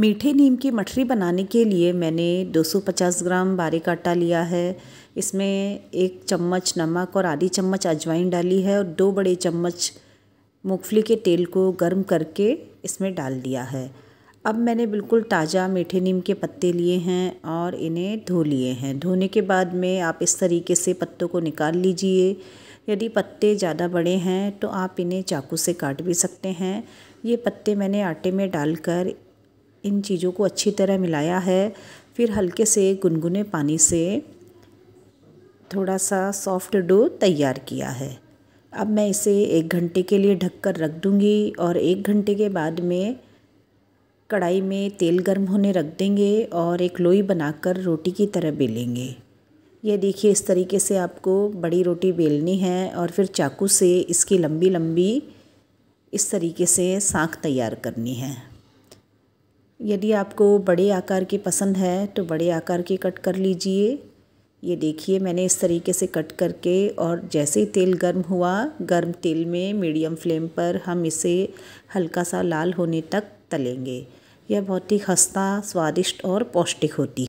मीठे नीम की मठरी बनाने के लिए मैंने 250 ग्राम बारीक आटा लिया है इसमें एक चम्मच नमक और आधी चम्मच अजवाइन डाली है और दो बड़े चम्मच मूंगफली के तेल को गर्म करके इसमें डाल दिया है अब मैंने बिल्कुल ताज़ा मीठे नीम के पत्ते लिए हैं और इन्हें धो लिए हैं धोने के बाद में आप इस तरीके से पत्तों को निकाल लीजिए यदि पत्ते ज़्यादा बड़े हैं तो आप इन्हें चाकू से काट भी सकते हैं ये पत्ते मैंने आटे में डालकर इन चीज़ों को अच्छी तरह मिलाया है फिर हल्के से गुनगुने पानी से थोड़ा सा सॉफ्ट डो तैयार किया है अब मैं इसे एक घंटे के लिए ढककर रख दूँगी और एक घंटे के बाद में कढ़ाई में तेल गर्म होने रख देंगे और एक लोई बनाकर रोटी की तरह बेलेंगे ये देखिए इस तरीके से आपको बड़ी रोटी बेलनी है और फिर चाकू से इसकी लंबी लंबी इस तरीके से साख तैयार करनी है यदि आपको बड़े आकार के पसंद है तो बड़े आकार के कट कर लीजिए ये देखिए मैंने इस तरीके से कट करके और जैसे ही तेल गर्म हुआ गर्म तेल में मीडियम फ्लेम पर हम इसे हल्का सा लाल होने तक तलेंगे यह बहुत ही खस्ता स्वादिष्ट और पौष्टिक होती है